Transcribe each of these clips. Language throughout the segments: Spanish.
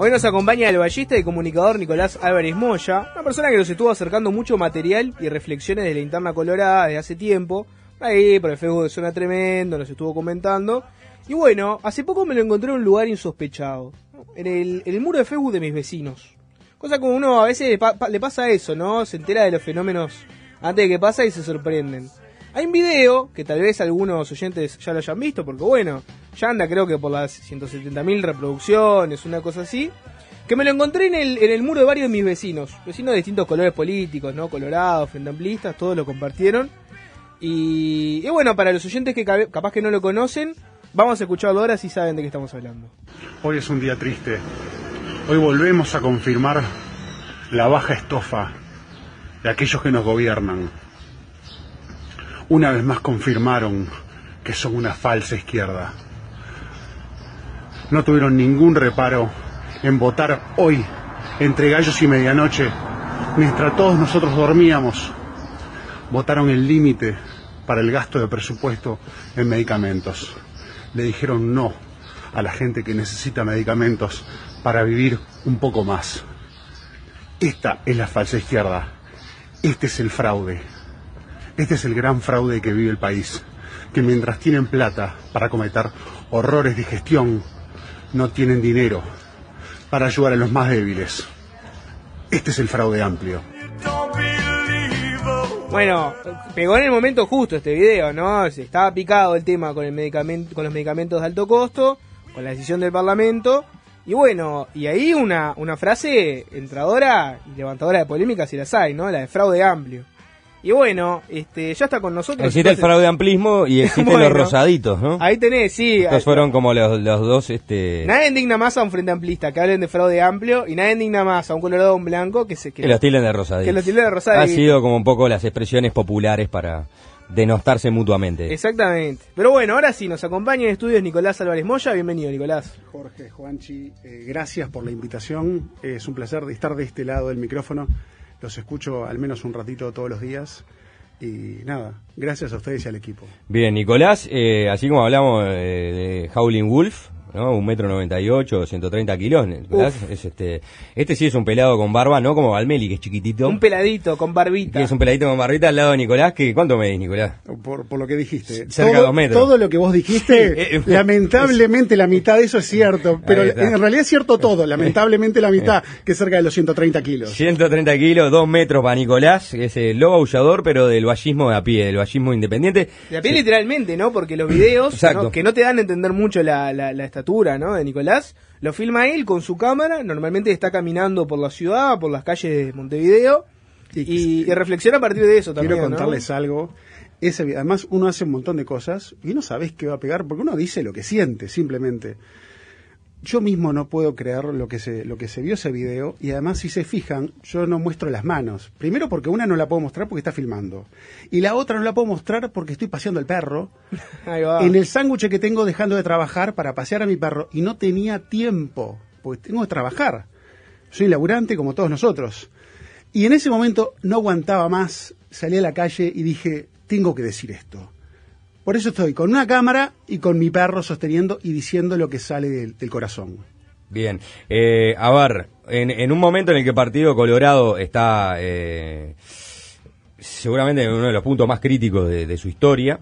Hoy nos acompaña el ballista y comunicador Nicolás Álvarez Moya, una persona que nos estuvo acercando mucho material y reflexiones de la interna colorada desde hace tiempo. Ahí, por el Facebook de Tremendo, nos estuvo comentando. Y bueno, hace poco me lo encontré en un lugar insospechado, en el, muro de Facebook de mis vecinos. Cosa como uno a veces le, le pasa eso, ¿no? Se entera de los fenómenos antes de que pasa y se sorprenden. Hay un video que tal vez algunos oyentes ya lo hayan visto, porque bueno, ya anda creo que por las 170.000 reproducciones, una cosa así, que me lo encontré en el, muro de varios de mis vecinos, vecinos de distintos colores políticos, ¿no? Colorados, frentamplistas, todos lo compartieron. Y, y, bueno, para los oyentes que capaz que no lo conocen, vamos a escucharlo ahora si saben de qué estamos hablando. Hoy es un día triste. Hoy volvemos a confirmar la baja estofa de aquellos que nos gobiernan una vez más confirmaron que son una falsa izquierda. No tuvieron ningún reparo en votar hoy, entre gallos y medianoche, mientras todos nosotros dormíamos. Votaron el límite para el gasto de presupuesto en medicamentos. Le dijeron no a la gente que necesita medicamentos para vivir un poco más. Esta es la falsa izquierda. Este es el fraude. Este es el gran fraude que vive el país, que mientras tienen plata para cometer horrores de gestión, no tienen dinero para ayudar a los más débiles. Este es el fraude amplio. Bueno, pegó en el momento justo este video, ¿no? Se estaba picado el tema con el medicamento, con los medicamentos de alto costo, con la decisión del Parlamento. Y bueno, y ahí una, una frase entradora y levantadora de polémicas si las hay, ¿no? La de fraude amplio. Y bueno, este, ya está con nosotros. Existe el fraude amplismo y existen los rosaditos, ¿no? Ahí tenés, sí. Estos fueron como los, dos, este... Nadie indigna más a un frente amplista que hablen de fraude amplio y nadie indigna más a un colorado un blanco que se... Que, que los tilden de rosadito. Que los de rosadito. Ha sido como un poco las expresiones populares para denostarse mutuamente. Exactamente. Pero bueno, ahora sí, nos acompaña en estudios Nicolás Álvarez Moya. Bienvenido, Nicolás. Jorge, Juanchi, eh, gracias por la invitación. es un placer estar de este lado del micrófono los escucho al menos un ratito todos los días. Y nada, gracias a ustedes y al equipo. Bien, Nicolás, eh, así como hablamos de, eh, de Howling Wolf, un metro noventa y ocho, 130 kilos, este, este sí es un pelado con barba, no como Valmeli, que es chiquitito. Un peladito con barbita. Y es un peladito con barbita al lado de Nicolás, que ¿cuánto medís, Nicolás? Por, lo que dijiste. Cerca todo, de metros. Todo lo que vos dijiste, lamentablemente la mitad de eso es cierto, pero en realidad es cierto todo, lamentablemente la mitad, que es cerca de los 130 kilos. 130 kilos, dos metros para Nicolás, que es el lobo aullador, pero del vallismo de a pie, del vallismo independiente. De a pie literalmente, ¿no? Porque los videos que no te dan a entender mucho la, la estrategia ¿no? De Nicolás. Lo filma él con su cámara, normalmente está caminando por la ciudad, por las calles de Montevideo, y, reflexiona a partir de eso también. Quiero contarles algo. ese además, uno hace un montón de cosas y no sabes qué va a pegar, porque uno dice lo que siente, simplemente yo mismo no puedo creer lo que se lo que se vio ese video y además si se fijan yo no muestro las manos primero porque una no la puedo mostrar porque está filmando y la otra no la puedo mostrar porque estoy paseando al perro en el sándwich que tengo dejando de trabajar para pasear a mi perro y no tenía tiempo porque tengo que trabajar soy laburante como todos nosotros y en ese momento no aguantaba más salí a la calle y dije tengo que decir esto por eso estoy con una cámara y con mi perro sosteniendo y diciendo lo que sale del, corazón. Bien, eh, a ver, en, un momento en el que Partido Colorado está eh, seguramente en uno de los puntos más críticos de, su historia,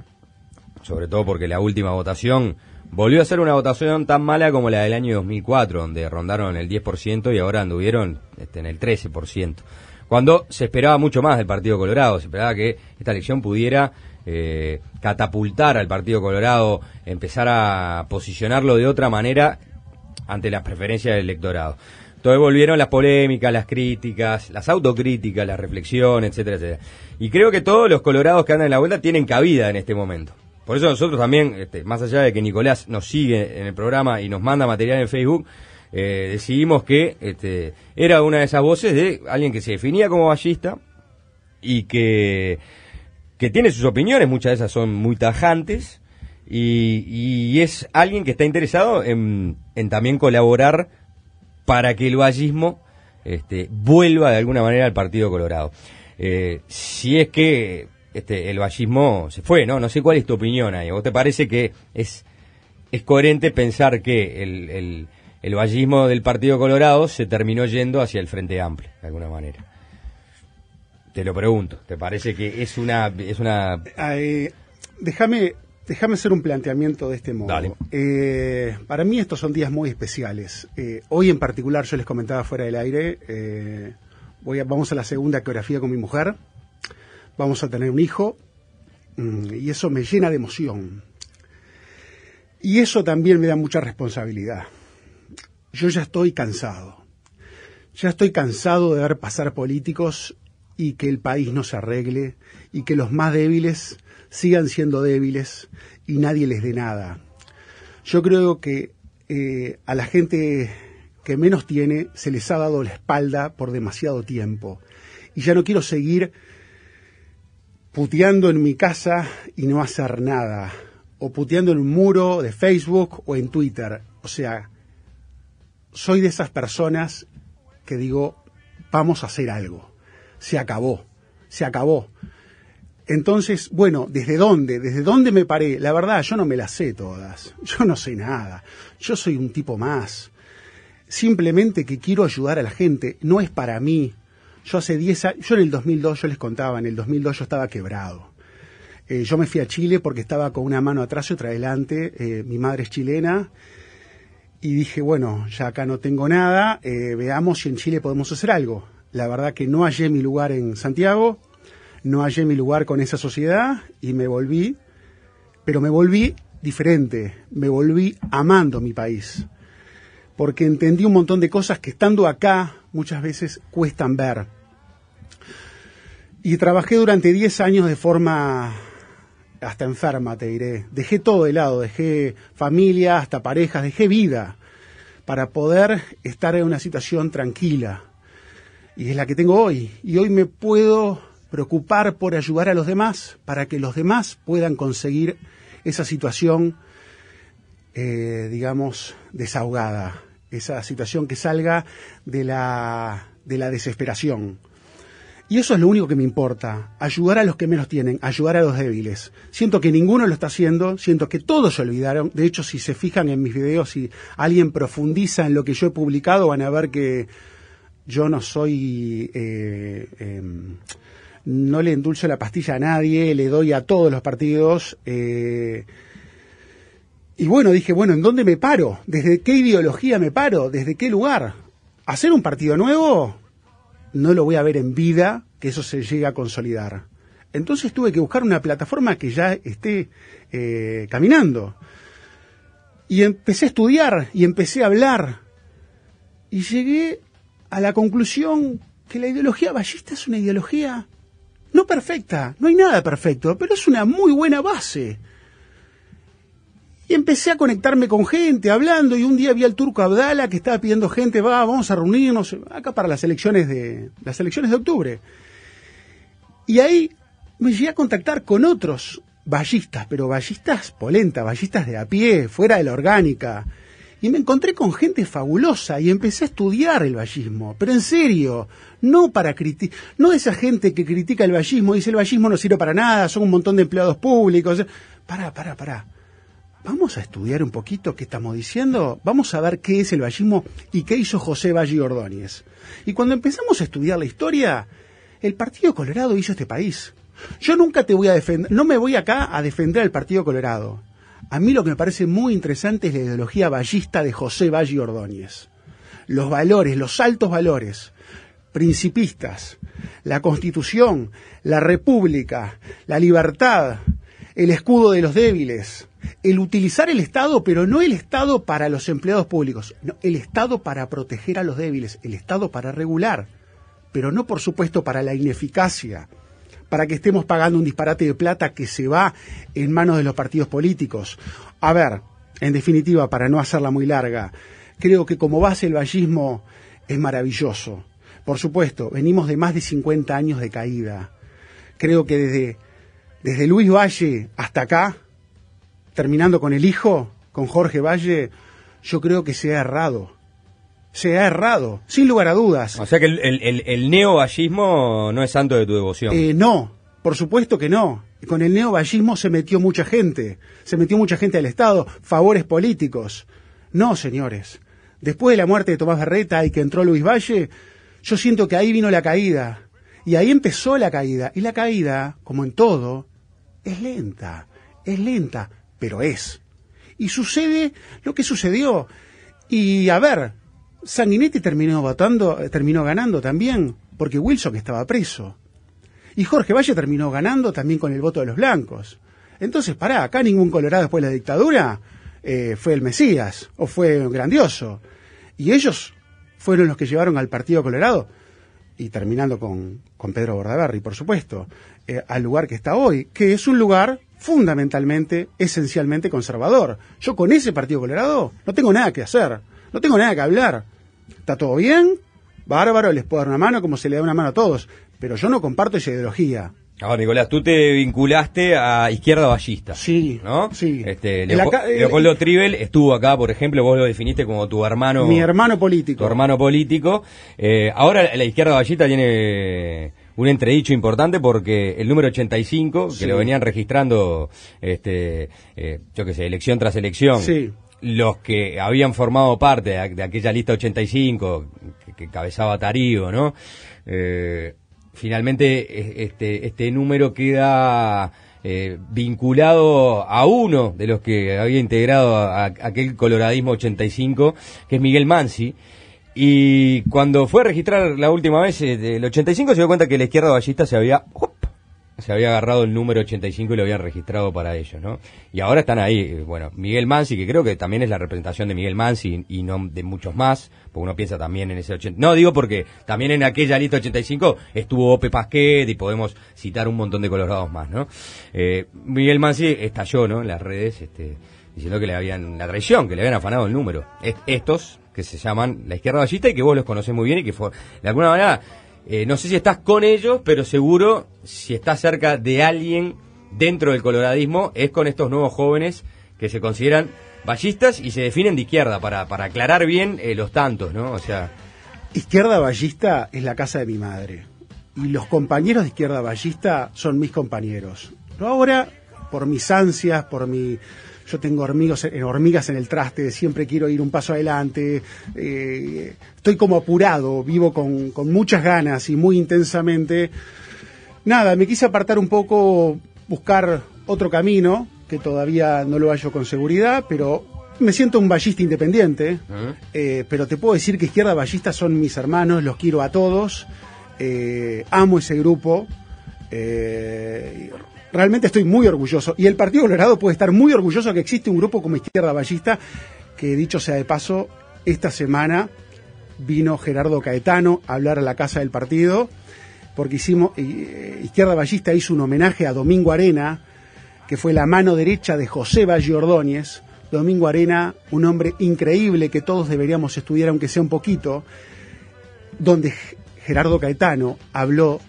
sobre todo porque la última votación volvió a ser una votación tan mala como la del año 2004, donde rondaron el 10% y ahora anduvieron este, en el 13%, cuando se esperaba mucho más del Partido Colorado, se esperaba que esta elección pudiera eh, catapultar al Partido Colorado, empezar a posicionarlo de otra manera ante las preferencias del electorado. Entonces volvieron las polémicas, las críticas, las autocríticas, las reflexiones, etcétera, etcétera. Y creo que todos los colorados que andan en la vuelta tienen cabida en este momento. Por eso nosotros también, este, más allá de que Nicolás nos sigue en el programa y nos manda material en Facebook, eh, decidimos que este, era una de esas voces de alguien que se definía como ballista y que que tiene sus opiniones, muchas de esas son muy tajantes, y, es alguien que está interesado en, también colaborar para que el vallismo este, vuelva de alguna manera al Partido Colorado. Eh, si es que este, el vallismo se fue, ¿no? No sé cuál es tu opinión ahí. ¿Vos te parece que es, es coherente pensar que el, el vallismo del Partido Colorado se terminó yendo hacia el Frente Amplio, de alguna manera? Te lo pregunto, ¿te parece que es una... Es una... Eh, déjame, déjame hacer un planteamiento de este modo. Eh, para mí estos son días muy especiales. Eh, hoy en particular, yo les comentaba fuera del aire, voy vamos a la segunda coreografía con mi mujer, vamos a tener un hijo, mm, y eso me llena de emoción. Y eso también me da mucha responsabilidad. Yo ya estoy cansado. Ya estoy cansado de ver pasar políticos y que el país no se arregle y que los más débiles sigan siendo débiles y nadie les dé nada. Yo creo que eh, a la gente que menos tiene se les ha dado la espalda por demasiado tiempo. Y ya no quiero seguir puteando en mi casa y no hacer nada. O puteando en un muro de Facebook o en Twitter. O sea, soy de esas personas que digo, vamos a hacer algo se acabó, se acabó. Entonces, bueno, ¿desde dónde? ¿Desde dónde me paré? La verdad, yo no me las sé todas, yo no sé nada, yo soy un tipo más. Simplemente que quiero ayudar a la gente, no es para mí. Yo hace 10 años, yo en el 2002, yo les contaba, en el 2002 yo estaba quebrado. Eh, yo me fui a Chile porque estaba con una mano atrás y otra adelante, eh, mi madre es chilena, y dije, bueno, ya acá no tengo nada, eh, veamos si en Chile podemos hacer algo. La verdad que no hallé mi lugar en Santiago, no hallé mi lugar con esa sociedad y me volví, pero me volví diferente, me volví amando mi país, porque entendí un montón de cosas que estando acá muchas veces cuestan ver. Y trabajé durante 10 años de forma hasta enferma, te diré. Dejé todo de lado, dejé familia, hasta parejas, dejé vida para poder estar en una situación tranquila y es la que tengo hoy. Y hoy me puedo preocupar por ayudar a los demás para que los demás puedan conseguir esa situación, eh, digamos, desahogada, esa situación que salga de la, de la desesperación. Y eso es lo único que me importa, ayudar a los que menos tienen, ayudar a los débiles. Siento que ninguno lo está haciendo, siento que todos se olvidaron. De hecho, si se fijan en mis videos, si alguien profundiza en lo que yo he publicado, van a ver que yo no soy... Eh, em, no le endulzo la pastilla a nadie, le doy a todos los partidos. Eh, y bueno, dije, bueno, ¿en dónde me paro? ¿Desde qué ideología me paro? ¿Desde qué lugar? ¿Hacer un partido nuevo? No lo voy a ver en vida que eso se llegue a consolidar. Entonces tuve que buscar una plataforma que ya esté eh, caminando. Y empecé a estudiar y empecé a hablar. Y llegué a la conclusión que la ideología ballista es una ideología no perfecta, no hay nada perfecto, pero es una muy buena base. Y empecé a conectarme con gente, hablando, y un día vi al turco Abdala que estaba pidiendo gente, va, vamos a reunirnos acá para las elecciones de, las elecciones de octubre. Y ahí me llegué a contactar con otros ballistas, pero ballistas polenta, ballistas de a pie, fuera de la orgánica, y me encontré con gente fabulosa y empecé a estudiar el vallismo. Pero en serio, no para criticar, no esa gente que critica el vallismo, dice el vallismo no sirve para nada, son un montón de empleados públicos. Pará, pará, pará. Vamos a estudiar un poquito qué estamos diciendo, vamos a ver qué es el vallismo y qué hizo José Valle Ordóñez. Y cuando empezamos a estudiar la historia, el Partido Colorado hizo este país. Yo nunca te voy a defender, no me voy acá a defender al Partido Colorado. A mí lo que me parece muy interesante es la ideología ballista de José Valle Ordóñez. Los valores, los altos valores principistas, la constitución, la república, la libertad, el escudo de los débiles, el utilizar el Estado, pero no el Estado para los empleados públicos, el Estado para proteger a los débiles, el Estado para regular, pero no por supuesto para la ineficacia, para que estemos pagando un disparate de plata que se va en manos de los partidos políticos. A ver, en definitiva, para no hacerla muy larga, creo que como base el vallismo es maravilloso. Por supuesto, venimos de más de 50 años de caída. Creo que desde, desde Luis Valle hasta acá, terminando con el hijo, con Jorge Valle, yo creo que se ha errado se ha errado, sin lugar a dudas. O sea que el, el, no es santo de tu devoción. Eh, no, por supuesto que no. Con el neovallismo se metió mucha gente, se metió mucha gente al Estado, favores políticos. No, señores. Después de la muerte de Tomás Berreta y que entró Luis Valle, yo siento que ahí vino la caída. Y ahí empezó la caída. Y la caída, como en todo, es lenta, es lenta, pero es. Y sucede lo que sucedió. Y a ver, Sanguinetti terminó votando, eh, terminó ganando también, porque Wilson estaba preso. Y Jorge Valle terminó ganando también con el voto de los blancos. Entonces, pará, acá ningún colorado después de la dictadura eh, fue el Mesías o fue grandioso. Y ellos fueron los que llevaron al Partido Colorado, y terminando con, Pedro Bordaberry, por supuesto, eh, al lugar que está hoy, que es un lugar fundamentalmente, esencialmente conservador. Yo con ese Partido Colorado no tengo nada que hacer, no tengo nada que hablar está todo bien, bárbaro, les puedo dar una mano como se le da una mano a todos, pero yo no comparto esa ideología. Ahora, Nicolás, tú te vinculaste a Izquierda Ballista. Sí. ¿No? Sí. Este, eh, Leopoldo eh, Trivel estuvo acá, por ejemplo, vos lo definiste como tu hermano. Mi hermano político. Tu hermano político. Eh, ahora la Izquierda Ballista tiene un entredicho importante porque el número 85, que lo venían registrando, este, yo qué sé, elección tras elección. Sí los que habían formado parte de, aquella lista 85 que, que cabezaba Tarío, ¿no? Eh, finalmente este, este, número queda eh, vinculado a uno de los que había integrado a, aquel coloradismo 85, que es Miguel Mansi. Y cuando fue a registrar la última vez eh, el 85 se dio cuenta que la izquierda ballista se había se había agarrado el número 85 y lo habían registrado para ellos, ¿no? Y ahora están ahí, eh, bueno, Miguel Mansi, que creo que también es la representación de Miguel Mansi y no de muchos más, porque uno piensa también en ese 80. No, digo porque también en aquella lista 85 estuvo Ope Pasquet y podemos citar un montón de colorados más, ¿no? Eh, Miguel Mansi estalló, ¿no? En las redes, este, diciendo que le habían, la traición, que le habían afanado el número. estos, que se llaman la izquierda ballista y que vos los conocés muy bien y que fue, de alguna manera eh, no sé si estás con ellos, pero seguro si estás cerca de alguien dentro del coloradismo es con estos nuevos jóvenes que se consideran ballistas y se definen de izquierda, para, aclarar bien eh, los tantos, ¿no? O sea... Izquierda ballista es la casa de mi madre. Y los compañeros de izquierda ballista son mis compañeros. Pero ahora por mis ansias, por mi yo tengo hormigas en, hormigas en el traste, siempre quiero ir un paso adelante, eh, estoy como apurado, vivo con, muchas ganas y muy intensamente. Nada, me quise apartar un poco, buscar otro camino, que todavía no lo hallo con seguridad, pero me siento un ballista independiente, eh, pero te puedo decir que Izquierda Ballista son mis hermanos, los quiero a todos, eh, amo ese grupo realmente estoy muy orgulloso. Y el Partido Colorado puede estar muy orgulloso que existe un grupo como Izquierda Ballista, que dicho sea de paso, esta semana vino Gerardo Caetano a hablar a la casa del partido, porque hicimos, eh, Izquierda Ballista hizo un homenaje a Domingo Arena, que fue la mano derecha de José Valle Ordóñez. Domingo Arena, un hombre increíble que todos deberíamos estudiar, aunque sea un poquito, donde Gerardo Caetano habló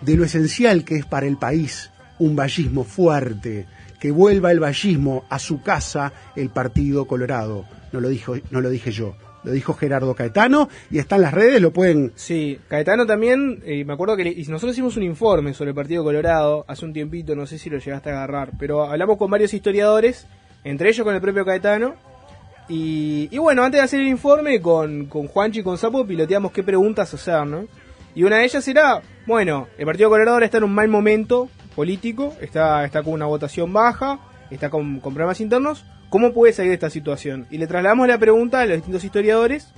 de lo esencial que es para el país un vallismo fuerte, que vuelva el vallismo a su casa, el Partido Colorado. No lo, dijo, no lo dije yo, lo dijo Gerardo Caetano y está en las redes, lo pueden... Sí, Caetano también, eh, me acuerdo que nosotros hicimos un informe sobre el Partido Colorado hace un tiempito, no sé si lo llegaste a agarrar, pero hablamos con varios historiadores, entre ellos con el propio Caetano, y, bueno, antes de hacer el informe con, con Juanchi y con Sapo piloteamos qué preguntas hacer, ¿no? Y una de ellas era, bueno, el Partido Colorado ahora está en un mal momento político, está, está con una votación baja, está con, problemas internos, ¿cómo puede salir de esta situación? Y le trasladamos la pregunta a los distintos historiadores.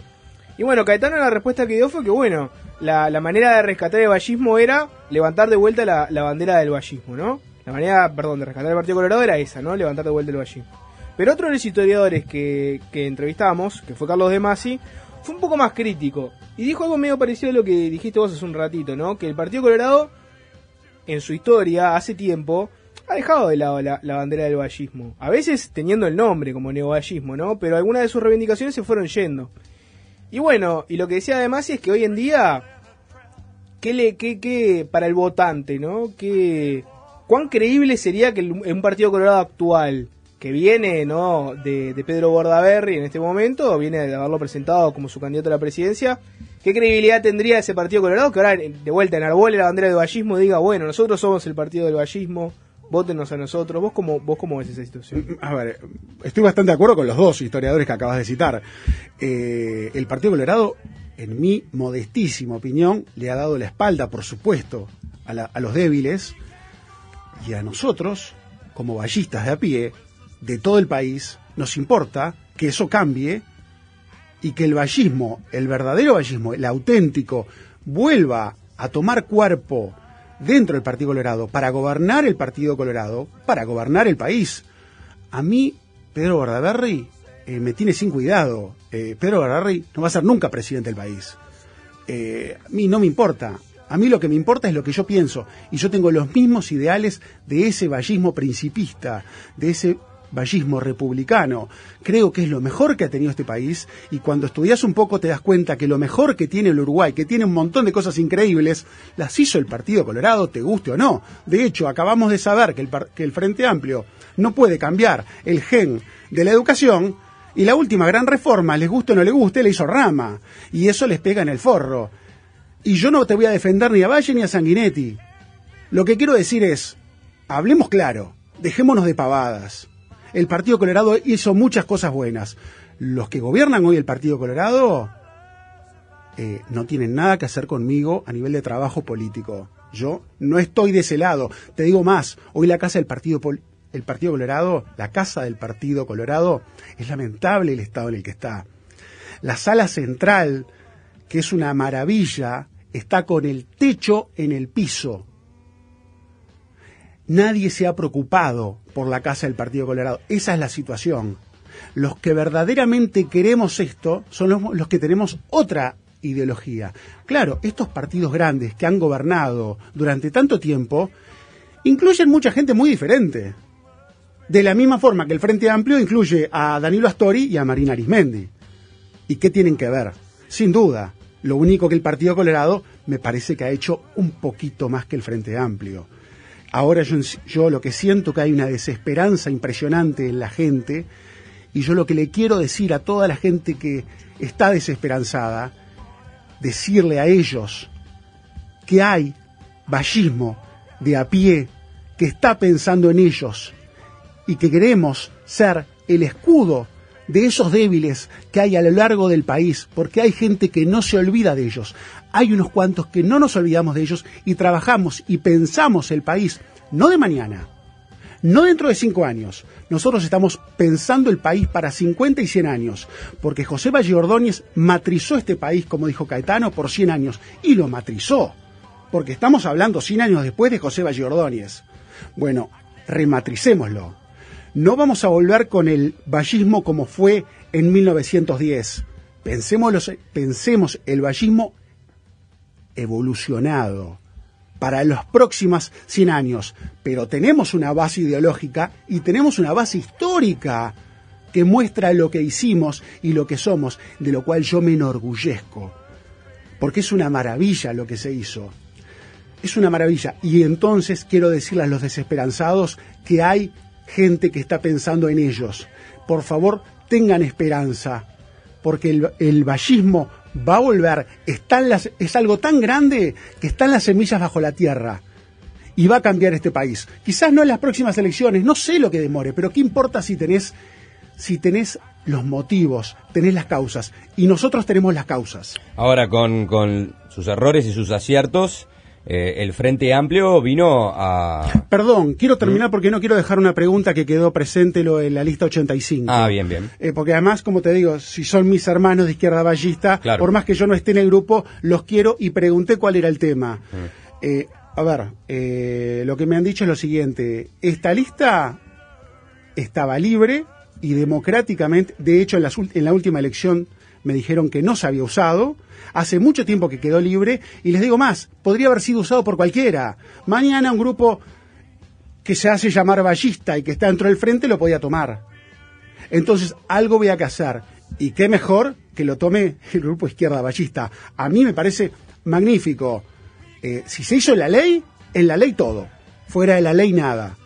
Y bueno, Caetano la respuesta que dio fue que bueno, la, manera de rescatar el vallismo era levantar de vuelta la, bandera del vallismo, ¿no? La manera, perdón, de rescatar el Partido Colorado era esa, ¿no? Levantar de vuelta el vallismo. Pero otro de los historiadores que, que entrevistamos, que fue Carlos de Masi, fue un poco más crítico. Y dijo algo medio parecido a lo que dijiste vos hace un ratito, ¿no? Que el Partido Colorado en su historia, hace tiempo, ha dejado de lado la, bandera del vallismo. A veces teniendo el nombre como neoballismo, ¿no? Pero algunas de sus reivindicaciones se fueron yendo. Y bueno, y lo que decía además es que hoy en día, ¿qué le, qué, qué, para el votante, ¿no? ¿Qué, ¿Cuán creíble sería que el, un partido colorado actual, que viene, ¿no? De, de Pedro Bordaberry en este momento, viene de haberlo presentado como su candidato a la presidencia, ¿Qué credibilidad tendría ese partido colorado que ahora eh, de vuelta enarbole la bandera del ballismo diga, bueno, nosotros somos el partido del vallismo, Vótenos a nosotros. ¿Vos cómo, ¿Vos cómo ves esa situación? Mm, mm, a ver, estoy bastante de acuerdo con los dos historiadores que acabas de citar. Eh, el Partido Colorado, en mi modestísima opinión, le ha dado la espalda, por supuesto, a, a los débiles y a nosotros, como ballistas de a pie, de todo el país, nos importa que eso cambie y que el vallismo, el verdadero vallismo, el auténtico, vuelva a tomar cuerpo dentro del Partido Colorado para gobernar el Partido Colorado, para gobernar el país. A mí, Pedro Bordaberry eh, me tiene sin cuidado. Eh, Pedro Bordaberry no va a ser nunca presidente del país. Eh, a mí no me importa. A mí lo que me importa es lo que yo pienso. Y yo tengo los mismos ideales de ese vallismo principista, de ese vallismo republicano. Creo que es lo mejor que ha tenido este país y cuando estudias un poco te das cuenta que lo mejor que tiene el Uruguay, que tiene un montón de cosas increíbles, las hizo el Partido Colorado, te guste o no. De hecho, acabamos de saber que el, que el Frente Amplio no puede cambiar el gen de la educación y la última gran reforma, les guste o no les guste, le hizo rama y eso les pega en el forro. Y yo no te voy a defender ni a Valle ni a Sanguinetti. Lo que quiero decir es, hablemos claro, dejémonos de pavadas el Partido Colorado hizo muchas cosas buenas. Los que gobiernan hoy el Partido Colorado eh, no tienen nada que hacer conmigo a nivel de trabajo político. Yo no estoy de ese lado. Te digo más, hoy la casa del Partido el Partido Colorado, la casa del Partido Colorado, es lamentable el estado en el que está. La sala central, que es una maravilla, está con el techo en el piso. Nadie se ha preocupado por la casa del Partido Colorado. Esa es la situación. Los que verdaderamente queremos esto son los, que tenemos otra ideología. Claro, estos partidos grandes que han gobernado durante tanto tiempo incluyen mucha gente muy diferente. De la misma forma que el Frente Amplio incluye a Danilo Astori y a Marina Arismendi. ¿Y qué tienen que ver? Sin duda, lo único que el Partido Colorado me parece que ha hecho un poquito más que el Frente Amplio. Ahora yo, lo que siento que hay una desesperanza impresionante en la gente y yo lo que le quiero decir a toda la gente que está desesperanzada, decirle a ellos que hay vallismo de a pie que está pensando en ellos y que queremos ser el escudo de esos débiles que hay a lo largo del país, porque hay gente que no se olvida de ellos hay unos cuantos que no nos olvidamos de ellos y trabajamos y pensamos el país, no de mañana, no dentro de cinco años. Nosotros estamos pensando el país para 50 y 100 años, porque José Valle Ordóñez matrizó este país, como dijo Caetano, por 100 años, y lo matrizó, porque estamos hablando 100 años después de José Valle Ordóñez. Bueno, rematricémoslo. No vamos a volver con el vallismo como fue en 1910. Pensemos, pensemos el vallismo evolucionado para los próximos 100 años, pero tenemos una base ideológica y tenemos una base histórica que muestra lo que hicimos y lo que somos, de lo cual yo me enorgullezco, porque es una maravilla lo que se hizo. Es una maravilla. Y entonces quiero decirles a los desesperanzados que hay gente que está pensando en ellos. Por favor, tengan esperanza, porque el, el vallismo va a volver. Están las, es algo tan grande que están las semillas bajo la tierra. Y va a cambiar este país. Quizás no en las próximas elecciones, no sé lo que demore, pero ¿qué importa si tenés, si tenés los motivos, tenés las causas? Y nosotros tenemos las causas. Ahora, con, con sus errores y sus aciertos, eh, el Frente Amplio vino a... Perdón, quiero terminar porque no quiero dejar una pregunta que quedó presente lo en la lista 85. Ah, bien, bien. Eh, porque además, como te digo, si son mis hermanos de izquierda ballista, por más que yo no esté en el grupo, los quiero y pregunté cuál era el tema. Mm. Eh, a ver, lo que me han dicho es lo siguiente, esta lista estaba libre y democráticamente, de hecho en la última elección me dijeron que no se había usado, hace mucho tiempo que quedó libre, y les digo más, podría haber sido usado por cualquiera. Mañana un grupo que se hace llamar ballista y que está dentro del frente lo podía tomar. Entonces, algo voy a hacer. Y qué mejor que lo tome el grupo izquierda ballista. A mí me parece magnífico. Eh, si se hizo la ley, en la ley todo. Fuera de la ley nada.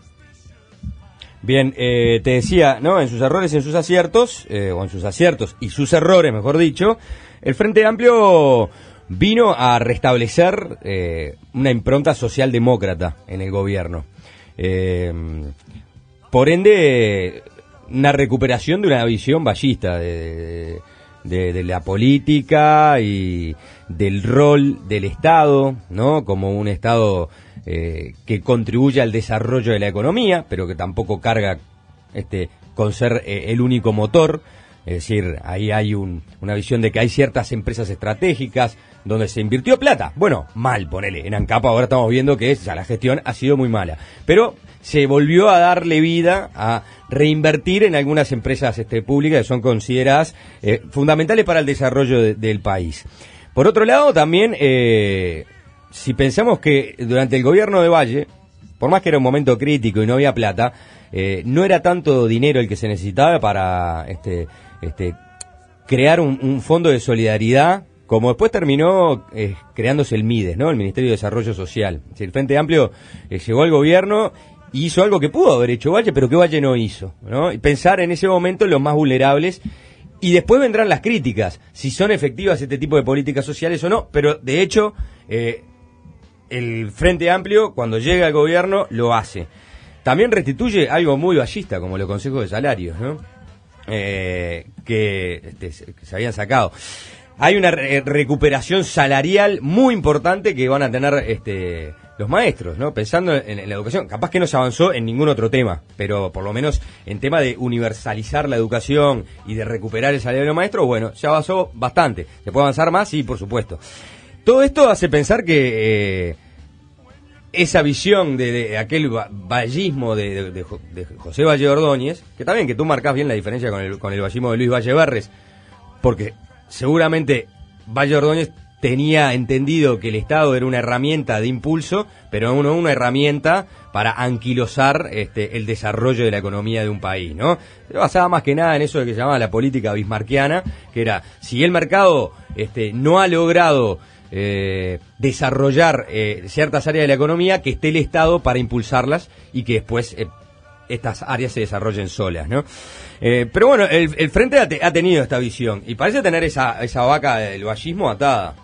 Bien, eh, te decía, ¿no? En sus errores y en sus aciertos, eh, o en sus aciertos y sus errores, mejor dicho, el Frente Amplio vino a restablecer eh, una impronta socialdemócrata en el gobierno. por ende, una recuperación de una visión ballista de, de, la política y del rol del Estado, ¿no? Como un Estado eh, que contribuye al desarrollo de la economía, pero que tampoco carga este, con ser eh, el único motor. Es decir, ahí hay una visión de que hay ciertas empresas estratégicas donde se invirtió plata. Bueno, mal, ponele. En ANCAPA ahora estamos viendo que esa, la gestión ha sido muy mala. Pero se volvió a darle vida a reinvertir en algunas empresas este, públicas que son consideradas eh, fundamentales para el desarrollo del país. Por otro lado, también si pensamos que durante el gobierno de Valle, por más que era un momento crítico y no había plata, eh, no era tanto dinero el que se necesitaba para este, este crear un, fondo de solidaridad, como después terminó eh, creándose el MIDES, ¿no? el Ministerio de Desarrollo Social. el Frente Amplio eh, llegó al gobierno y hizo algo que pudo haber hecho Valle, pero que Valle no hizo. ¿no? Y pensar en ese momento los más vulnerables. Y después vendrán las críticas, si son efectivas este tipo de políticas sociales o no, pero de hecho el Frente Amplio, cuando llega al gobierno, lo hace. También restituye algo muy ballista, como los consejos de salarios, ¿no? Eh, este, que, se habían sacado hay una recuperación salarial muy importante que van a tener este, los maestros, ¿no? Pensando en, en, la educación. Capaz que no se avanzó en ningún otro tema, pero por lo menos en tema de universalizar la educación y de recuperar el salario de los maestros, bueno, se avanzó bastante. ¿Se puede avanzar más? Sí, por supuesto. Todo esto hace pensar que eh, esa visión de, aquel vallismo de, José Valle Ordóñez, que también que tú marcas bien la diferencia con el, con el vallismo de Luis Valle Barres, porque seguramente Valle Ordóñez tenía entendido que el Estado era una herramienta de impulso, pero no una herramienta para anquilosar este, el desarrollo de la economía de un país, ¿no? Se basaba más que nada en eso que se llamaba la política bismarquiana, que era, si el mercado este, no ha logrado eh, desarrollar eh, ciertas áreas de la economía que esté el Estado para impulsarlas y que después eh, estas áreas se desarrollen solas, ¿no? pero bueno, el, Frente ha, tenido esta visión y parece tener esa, esa vaca del vallismo atada.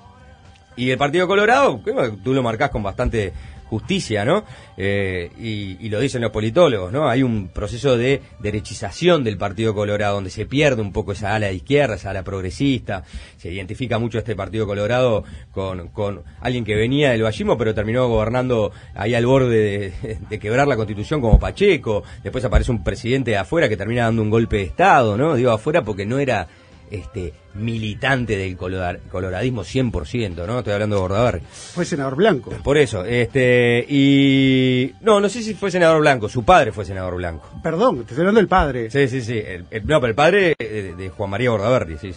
Y el Partido Colorado, tú lo marcas con bastante justicia, ¿no? Eh, y, lo dicen los politólogos, ¿no? Hay un proceso de derechización del Partido Colorado, donde se pierde un poco esa ala de izquierda, esa ala progresista. Se identifica mucho este Partido Colorado con, con alguien que venía del vallismo, pero terminó gobernando ahí al borde de, de, quebrar la constitución como Pacheco. Después aparece un presidente de afuera que termina dando un golpe de Estado, ¿no? Digo afuera porque no era este, militante del coloradismo 100%, ¿no? Estoy hablando de Bordaberry. Fue senador blanco. Por eso, este, y... No, no sé si fue senador blanco, su padre fue senador blanco. Perdón, te estoy hablando del padre. Sí, sí, sí. El, no, pero el padre de, Juan María Bordaberry, sí.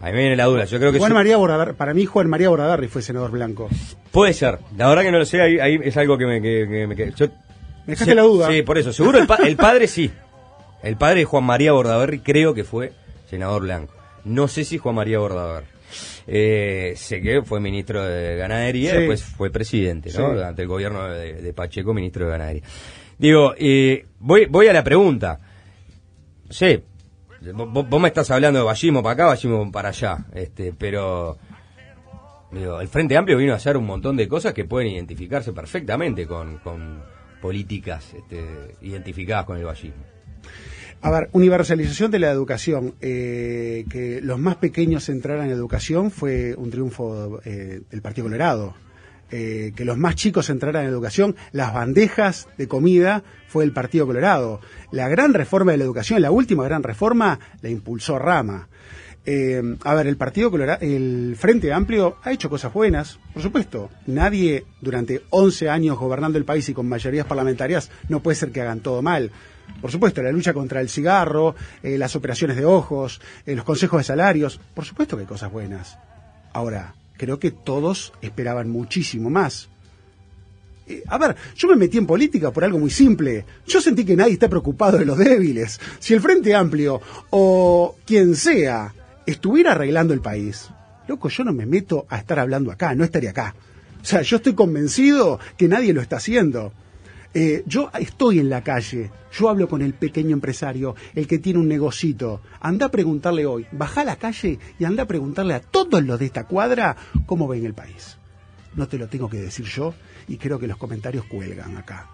A me viene la duda. Yo creo que Juan María Bordaberry, para mí Juan María Bordaberry fue senador blanco. Puede ser. La verdad que no lo sé, ahí, es algo que me... me dejaste la duda. Sí, por eso. Seguro el, padre sí. El padre de Juan María Bordaberri creo que fue senador blanco. No sé si Juan María Bordaber. Eh, sé que fue ministro de Ganadería, y después fue presidente, ¿no? Durante el gobierno de, Pacheco, ministro de Ganadería. Digo, eh, voy, voy a la pregunta. Sí, vos, me estás hablando de Vallismo para acá, Vallismo para allá, este, pero... Digo, el Frente Amplio vino a hacer un montón de cosas que pueden identificarse perfectamente con, políticas este, identificadas con el vallismo. A ver, universalización de la educación. Eh, que los más pequeños entraran en educación fue un triunfo eh, del Partido Colorado. Eh, que los más chicos entraran en educación, las bandejas de comida fue el Partido Colorado. La gran reforma de la educación, la última gran reforma, la impulsó Rama. a ver, el Partido Colorado, el Frente Amplio ha hecho cosas buenas, por supuesto. Nadie durante 11 años gobernando el país y con mayorías parlamentarias no puede ser que hagan todo mal. Por supuesto, la lucha contra el cigarro, eh, las operaciones de ojos, eh, los consejos de salarios, por supuesto que hay cosas buenas. Ahora, creo que todos esperaban muchísimo más. Eh, a ver, yo me metí en política por algo muy simple. Yo sentí que nadie está preocupado de los débiles. Si el Frente Amplio o quien sea estuviera arreglando el país, loco, yo no me meto a estar hablando acá, no estaría acá. O sea, yo estoy convencido que nadie lo está haciendo. Eh, yo estoy en la calle, yo hablo con el pequeño empresario, el que tiene un negocito. Anda a preguntarle hoy, baja a la calle y anda a preguntarle a todos los de esta cuadra cómo ven el país. No te lo tengo que decir yo y creo que los comentarios cuelgan acá.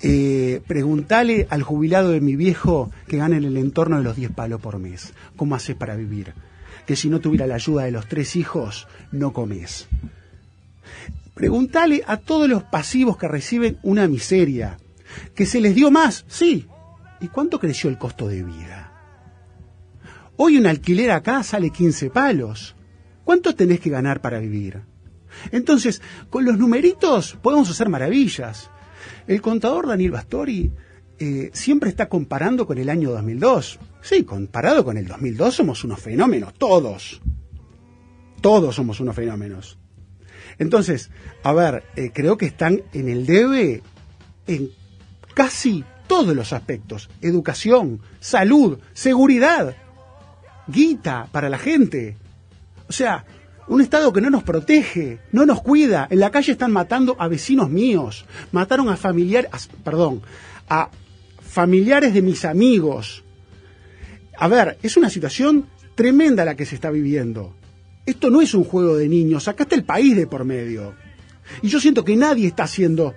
Eh, preguntale al jubilado de mi viejo que gana en el entorno de los 10 palos por mes, cómo haces para vivir, que si no tuviera la ayuda de los tres hijos, no comes. Pregúntale a todos los pasivos que reciben una miseria, que se les dio más, sí. ¿Y cuánto creció el costo de vida? Hoy un alquiler acá sale 15 palos. ¿Cuánto tenés que ganar para vivir? Entonces, con los numeritos podemos hacer maravillas. El contador Daniel Bastori eh, siempre está comparando con el año 2002. Sí, comparado con el 2002 somos unos fenómenos, todos. Todos somos unos fenómenos. Entonces, a ver, eh, creo que están en el debe en casi todos los aspectos. Educación, salud, seguridad, guita para la gente. O sea, un Estado que no nos protege, no nos cuida. En la calle están matando a vecinos míos. Mataron a familiares, perdón, a familiares de mis amigos. A ver, es una situación tremenda la que se está viviendo. Esto no es un juego de niños, acá está el país de por medio. Y yo siento que nadie está haciendo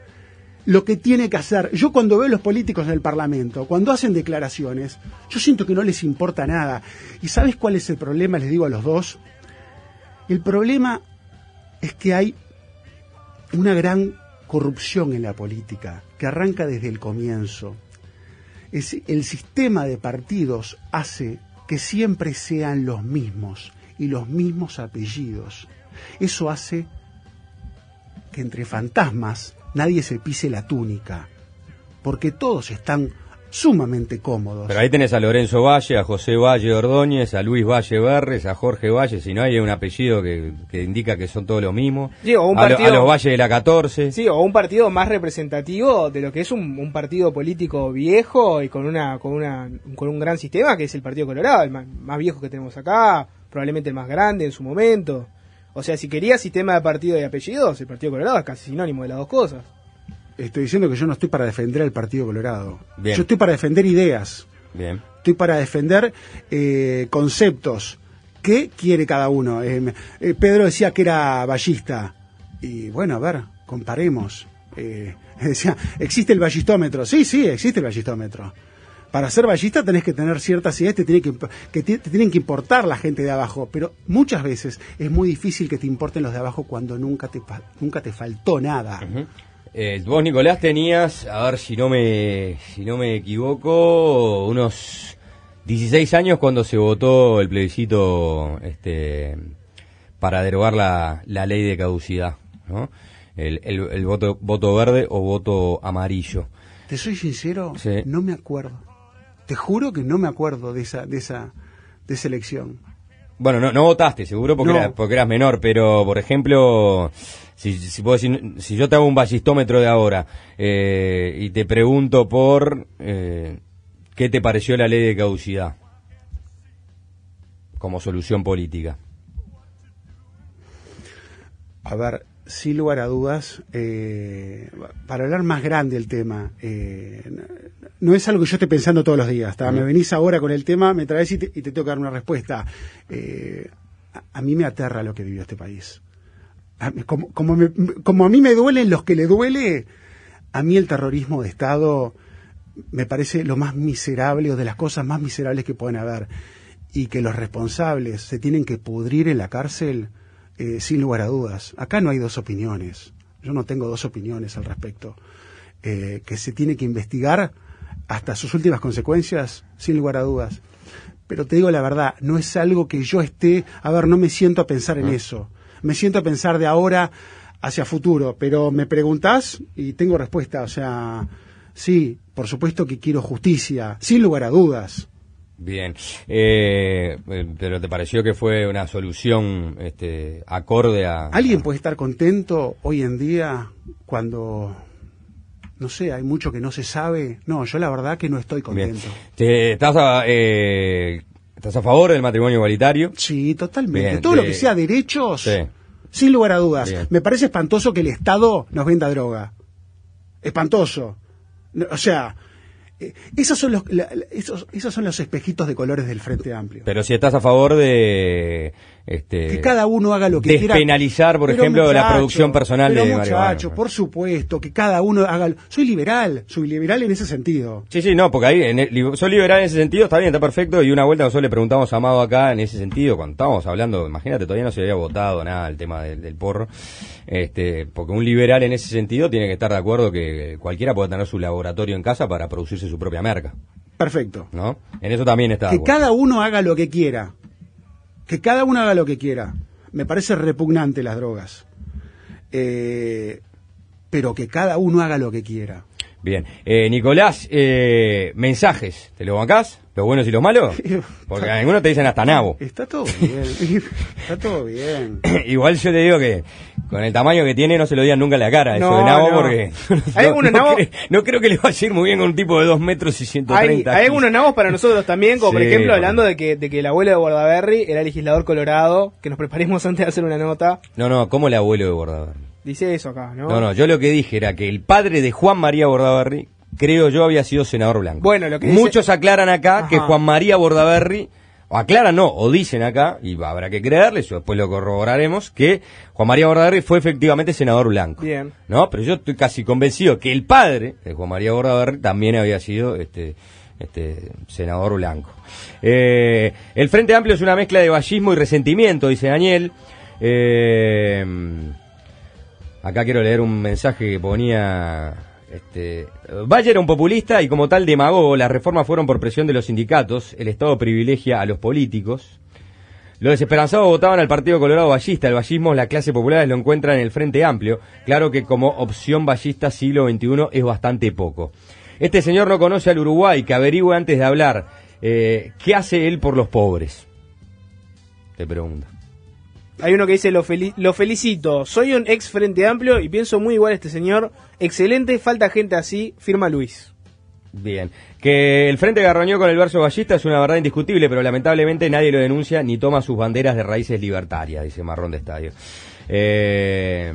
lo que tiene que hacer. Yo cuando veo a los políticos en el Parlamento, cuando hacen declaraciones, yo siento que no les importa nada. ¿Y sabes cuál es el problema? Les digo a los dos. El problema es que hay una gran corrupción en la política, que arranca desde el comienzo. el sistema de partidos hace que siempre sean los mismos y los mismos apellidos. Eso hace que entre fantasmas nadie se pise la túnica, porque todos están sumamente cómodos. Pero ahí tenés a Lorenzo Valle, a José Valle Ordóñez, a Luis Valle Berres, a Jorge Valle, si no hay un apellido que, indica que son todos los mismos. Sí, o un a, los Valle de la 14. Sí, o un partido más representativo de lo que es un, partido político viejo y con, una, con, una, con un gran sistema, que es el Partido Colorado, el más viejo que tenemos acá, probablemente el más grande en su momento. O sea, si quería sistema de partido de apellidos, el Partido Colorado es casi sinónimo de las dos cosas. Estoy diciendo que yo no estoy para defender al Partido Colorado. Yo estoy para defender ideas. Bien. Estoy para defender eh, conceptos. ¿Qué quiere cada uno? Eh, eh, Pedro decía que era ballista. Y bueno, a ver, comparemos. decía, ¿existe el ballistómetro? Sí, sí, existe el ballistómetro para ser ballista tenés que tener ciertas ideas, te, que, tienen que importar la gente de abajo, pero muchas veces es muy difícil que te importen los de abajo cuando nunca te, nunca te faltó nada. Eh, vos, Nicolás, tenías, a ver si no me, si no me equivoco, unos 16 años cuando se votó el plebiscito este, para derogar la, ley de caducidad, ¿no? el, voto, voto verde o voto amarillo. Te soy sincero, no me acuerdo te juro que no me acuerdo de esa, de esa, de esa elección. Bueno, no, votaste, seguro, porque, porque eras menor, pero por ejemplo, si, puedo si yo te hago un ballistómetro de ahora eh, y te pregunto por eh, qué te pareció la ley de caducidad como solución política. A ver, sin lugar a dudas, eh, para hablar más grande el tema, eh, no es algo que yo esté pensando todos los días. Me venís ahora con el tema, me traes y te, tengo que dar una respuesta. Eh, a, mí me aterra lo que vivió este país. como, a mí me duelen los que le duele, a mí el terrorismo de Estado me parece lo más miserable o de las cosas más miserables que pueden haber. Y que los responsables se tienen que pudrir en la cárcel eh, sin lugar a dudas. Acá no hay dos opiniones. Yo no tengo dos opiniones al respecto. Eh, que se tiene que investigar hasta sus últimas consecuencias, sin lugar a dudas. Pero te digo la verdad, no es algo que yo esté, a ver, no me siento a pensar en ah. eso. Me siento a pensar de ahora hacia futuro, pero me preguntas y tengo respuesta. O sea, sí, por supuesto que quiero justicia, sin lugar a dudas. Bien, eh, eh, pero ¿te pareció que fue una solución este, acorde a... ¿Alguien puede estar contento hoy en día cuando, no sé, hay mucho que no se sabe? No, yo la verdad que no estoy contento. Eh, estás, a, favor del matrimonio igualitario? Sí, totalmente. Todo lo que sea derechos, sí. sin lugar a dudas. Me parece espantoso que el Estado nos venda droga. Espantoso. O sea, esos son los, esos, esos son los espejitos de colores del Frente Amplio. Pero si estás a favor de este, que cada uno haga lo que quiera. Despenalizar, por ejemplo, la producción personal pero de muchacho, por supuesto, que cada uno haga. Soy liberal, soy liberal en ese sentido. Sí, sí, no, porque ahí soy liberal en ese sentido, está bien, está perfecto. Y una vuelta nosotros le preguntamos a Amado acá en ese sentido, cuando estábamos hablando, imagínate, todavía no se había votado nada el tema del, porro. Este, porque un liberal en ese sentido tiene que estar de acuerdo que eh, cualquiera puede tener su laboratorio en casa para producirse su propia merca. Perfecto. ¿No? En eso también está. Que cada uno haga lo que quiera que cada uno haga lo que quiera. Me parece repugnante las drogas. Eh, pero que cada uno haga lo que quiera. Bien. Eh, Nicolás, eh, mensajes. ¿Te lo bancás? los buenos y los malos? Porque a algunos te dicen hasta nabo. Está todo bien, está todo bien. Igual yo te digo que con el tamaño que tiene no se lo digan nunca en la cara, eso de nabo, porque no, Creo, que le vaya a ir muy bien con un tipo de 2 metros y 130. Hay, hay algunos nabos para nosotros también, como por ejemplo hablando de que, de que el abuelo de Bordaberry era legislador colorado, que nos preparemos antes de hacer una nota. No, no, ¿cómo el abuelo de Bordaberry? Dice eso acá, ¿no? No, no, yo lo que dije era que el padre de Juan María Bordaberry, creo yo, había sido senador blanco. Bueno, Muchos aclaran acá que Juan María Bordaberry, o aclaran no, o dicen acá, y habrá que creerles, o después lo corroboraremos, que Juan María Bordaberry fue efectivamente senador blanco. Bien. ¿No? Pero yo estoy casi convencido que el padre de Juan María Bordaberry también había sido este este senador blanco. Eh, el Frente Amplio es una mezcla de vallismo y resentimiento, dice Daniel. Eh, acá quiero leer un mensaje que ponía este, Valle era un populista y como tal demagogo, las reformas fueron por presión de los sindicatos, el Estado privilegia a los políticos. Los desesperanzados votaban al Partido Colorado Ballista, el vallismo la clase popular lo encuentra en el Frente Amplio, claro que como opción ballista siglo XXI es bastante poco. Este señor no conoce al Uruguay, que averigüe antes de hablar, eh, ¿qué hace él por los pobres? Te pregunto hay uno que dice, lo, felicito, soy un ex Frente Amplio y pienso muy igual a este señor. Excelente, falta gente así, firma Luis. Bien. Que el Frente Garroñó con el verso ballista es una verdad indiscutible, pero lamentablemente nadie lo denuncia ni toma sus banderas de raíces libertarias, dice Marrón de Estadio. Eh,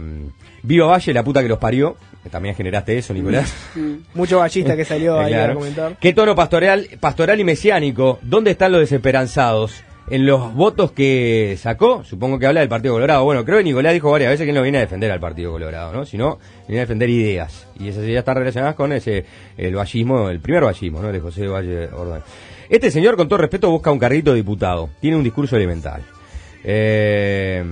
Viva Valle, la puta que los parió. También generaste eso, Nicolás. Mucho ballista que salió ahí a comentar. Qué tono pastoral, pastoral y mesiánico. ¿Dónde están los desesperanzados? en los votos que sacó, supongo que habla del Partido Colorado. Bueno, creo que Nicolás dijo varias veces que él no viene a defender al Partido Colorado, ¿no? Sino viene a defender ideas. Y esas ideas están relacionadas con ese, el vallismo, el primer vallismo, ¿no? De José Valle Ordóñez. Este señor, con todo respeto, busca un carrito de diputado. Tiene un discurso elemental. Eh,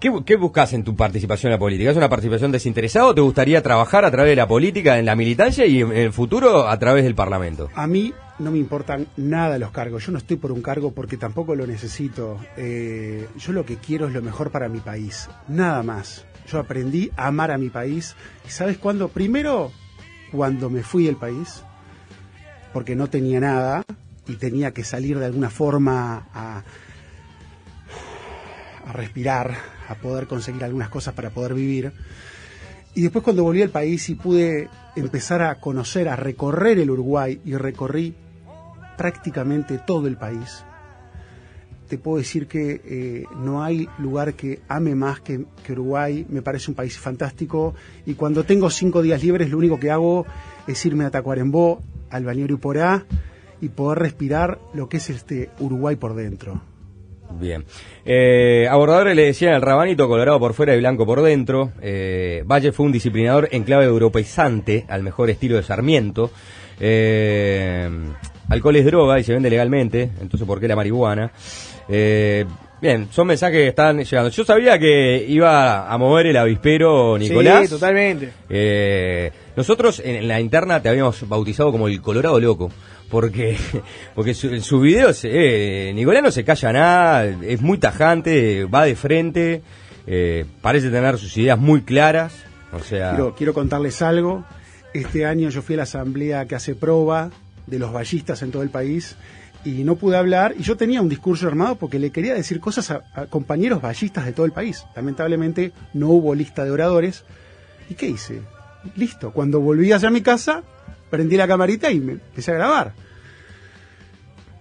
¿Qué, ¿Qué, buscas en tu participación en la política? ¿Es una participación desinteresada o te gustaría trabajar a través de la política, en la militancia y en el futuro a través del Parlamento? A mí no me importan nada los cargos. Yo no estoy por un cargo porque tampoco lo necesito. Eh, yo lo que quiero es lo mejor para mi país, nada más. Yo aprendí a amar a mi país. ¿Y sabes cuándo? Primero, cuando me fui del país, porque no tenía nada y tenía que salir de alguna forma a, a respirar, a poder conseguir algunas cosas para poder vivir. Y después cuando volví al país y pude empezar a conocer, a recorrer el Uruguay y recorrí prácticamente todo el país. Te puedo decir que eh, no hay lugar que ame más que, Uruguay, me parece un país fantástico y cuando tengo cinco días libres lo único que hago es irme a Tacuarembó, al y Porá y poder respirar lo que es este Uruguay por dentro. Bien. Eh, abordadores le decían el rabanito colorado por fuera y blanco por dentro. Eh, Valle fue un disciplinador en clave europeizante, al mejor estilo de Sarmiento. Eh, alcohol es droga y se vende legalmente, entonces ¿por qué la marihuana? Eh, bien, son mensajes que están llegando. Yo sabía que iba a mover el avispero Nicolás. Sí, totalmente. Eh, nosotros en la interna te habíamos bautizado como el Colorado Loco porque porque su, sus video eh, Nicolás no se calla nada, es muy tajante, va de frente, parece tener sus ideas muy claras. O sea, quiero, quiero, contarles algo. Este año yo fui a la asamblea que hace proba de los ballistas en todo el país y no pude hablar. Y yo tenía un discurso armado porque le quería decir cosas a, compañeros ballistas de todo el país. Lamentablemente no hubo lista de oradores. ¿Y qué hice? Listo. Cuando volví hacia mi casa, prendí la camarita y me empecé a grabar.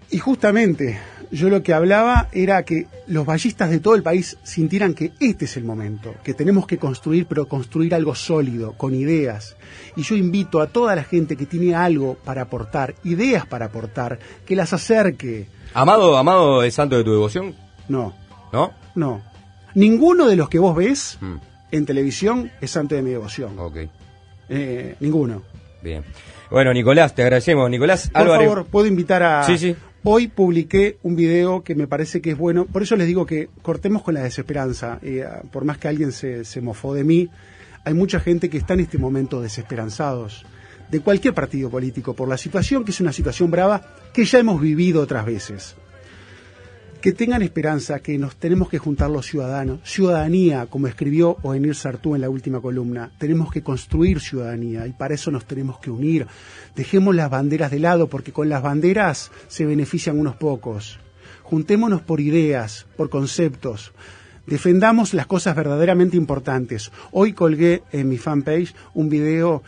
Y justamente yo lo que hablaba era que los ballistas de todo el país sintieran que este es el momento, que tenemos que construir, pero construir algo sólido, con ideas. Y yo invito a toda la gente que tiene algo para aportar, ideas para aportar, que las acerque. Amado, Amado es santo de tu devoción. No. ¿No? No. Ninguno de los que vos ves mm. en televisión es santo de mi devoción. Ok. Eh, ninguno. Bien. Bueno, Nicolás, te agradecemos. Nicolás Por favor, puedo invitar a, sí, sí. Hoy publiqué un video que me parece que es bueno, por eso les digo que cortemos con la desesperanza, eh, por más que alguien se mofó de mí, hay mucha gente que está en este momento desesperanzados, de cualquier partido político, por la situación, que es una situación brava que ya hemos vivido otras veces que tengan esperanza que nos tenemos que juntar los ciudadanos. Ciudadanía, como escribió Oenir Sartú en la última columna, tenemos que construir ciudadanía y para eso nos tenemos que unir. Dejemos las banderas de lado porque con las banderas se benefician unos pocos. Juntémonos por ideas, por conceptos. Defendamos las cosas verdaderamente importantes. Hoy colgué en mi fanpage un video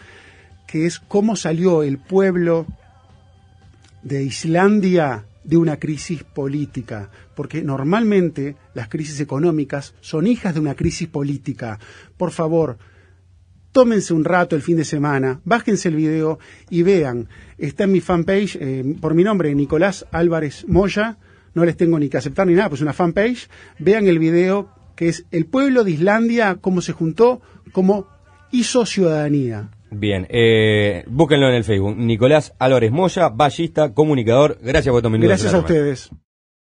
que es cómo salió el pueblo de Islandia de una crisis política, porque normalmente las crisis económicas son hijas de una crisis política. Por favor, tómense un rato el fin de semana, bájense el video y vean. Está en mi fanpage, eh, por mi nombre, Nicolás Álvarez Moya. No les tengo ni que aceptar ni nada, pues una fanpage. Vean el video que es El pueblo de Islandia, cómo se juntó, cómo hizo ciudadanía. Bien, eh, búsquenlo en el Facebook. Nicolás Álvarez Moya, ballista, comunicador. Gracias por tu minutos. Gracias a ustedes.